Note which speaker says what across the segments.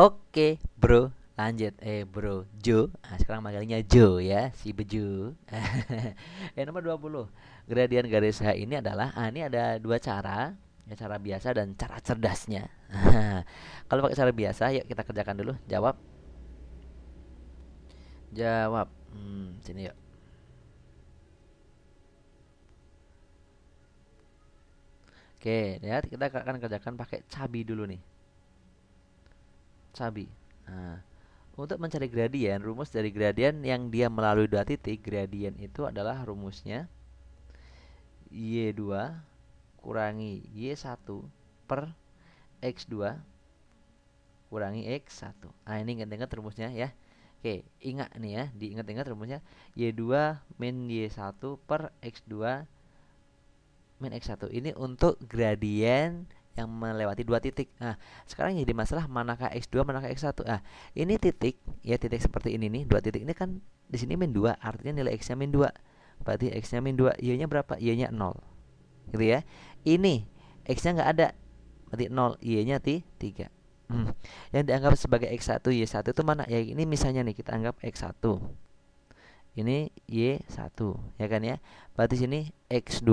Speaker 1: Oke, bro. Lanjut, eh bro, Jo. Nah, sekarang manggilnya Jo ya, si Bejo. eh nomor 20. Gradien garis H ini adalah ah, ini ada dua cara, ya, cara biasa dan cara cerdasnya. Kalau pakai cara biasa, yuk kita kerjakan dulu. Jawab. Jawab. Hmm, sini yuk. Oke, lihat kita akan kerjakan pakai cabi dulu nih. Cabi. Nah, untuk mencari gradien, rumus dari gradien yang dia melalui dua titik, gradien itu adalah rumusnya Y2 kurangi Y1 per X2 kurangi X1. Nah, ini ingat-ingat rumusnya ya. Oke, ingat nih ya, diingat-ingat rumusnya Y2 min Y1 per X2 min X1. Ini untuk gradien yang melewati dua titik. Nah, sekarang jadi masalah manakah x2, manakah x1. Nah, ini titik, ya titik seperti ini nih, dua titik ini kan di sini min 2, artinya nilai x-nya min 2. Berarti x-nya min 2, y-nya berapa? Y-nya 0. Gitu ya. Ini x-nya nggak ada. Berarti 0, y-nya 3. Hmm. Yang dianggap sebagai x1, y1 itu mana? Ya ini misalnya nih kita anggap x1. Ini y1, ya kan ya. Berarti sini x2,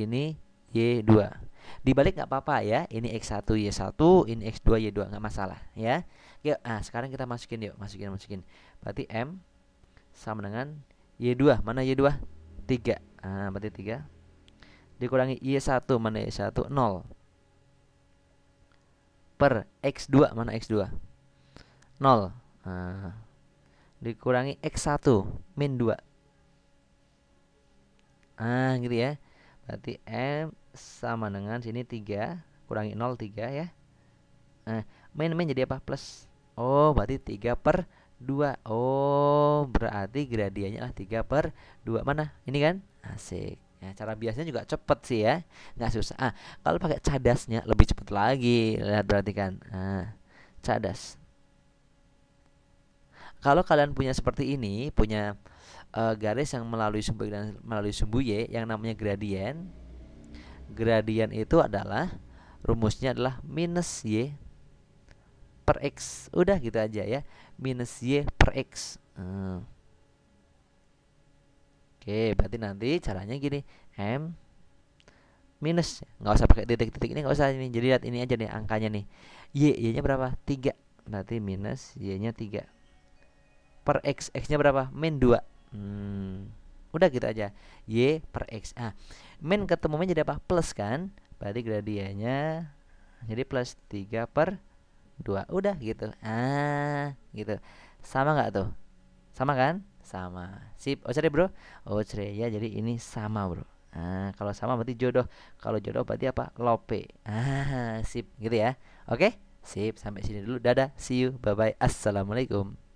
Speaker 1: ini y2 dibalik nggak apa-apa ya ini x1 y1 ini x2 y2 nggak masalah ya yuk nah sekarang kita masukin yuk masukin masukin berarti m sama dengan y2 mana y2 3 nah, berarti 3 dikurangi y1 mana y1 0 per x2 mana x2 0 nah, dikurangi x1 min 2 ah gitu ya berarti m sama dengan sini 3 kurangi 0 3 ya nah, main main jadi apa plus oh berarti 3 per 2 oh berarti gradiennya lah 3 per 2 mana ini kan asik Nah, cara biasanya juga cepet sih ya, nggak susah. Ah, kalau pakai cadasnya lebih cepet lagi. Lihat perhatikan, ah, cadas. Kalau kalian punya seperti ini, punya uh, garis yang melalui sumbu dan melalui sumbu y, yang namanya gradien, gradien itu adalah rumusnya adalah minus y per x udah gitu aja ya minus y per x hmm. oke berarti nanti caranya gini m minus nggak usah pakai titik-titik ini nggak usah ini jadi lihat ini aja nih angkanya nih y y nya berapa tiga, berarti minus y nya 3 per x x nya berapa min dua. hmm. Udah gitu aja. Y per X. Ah, min ketemu min jadi apa? Plus kan? Berarti gradiennya jadi plus 3 per 2. Udah gitu. Ah, gitu. Sama nggak tuh? Sama kan? Sama. Sip. Oh, cari bro. Oh, cari ya. Jadi ini sama, bro. ah kalau sama berarti jodoh. Kalau jodoh berarti apa? Lope. Ah, sip gitu ya. Oke? Sip, sampai sini dulu. Dadah. See you. Bye bye. Assalamualaikum.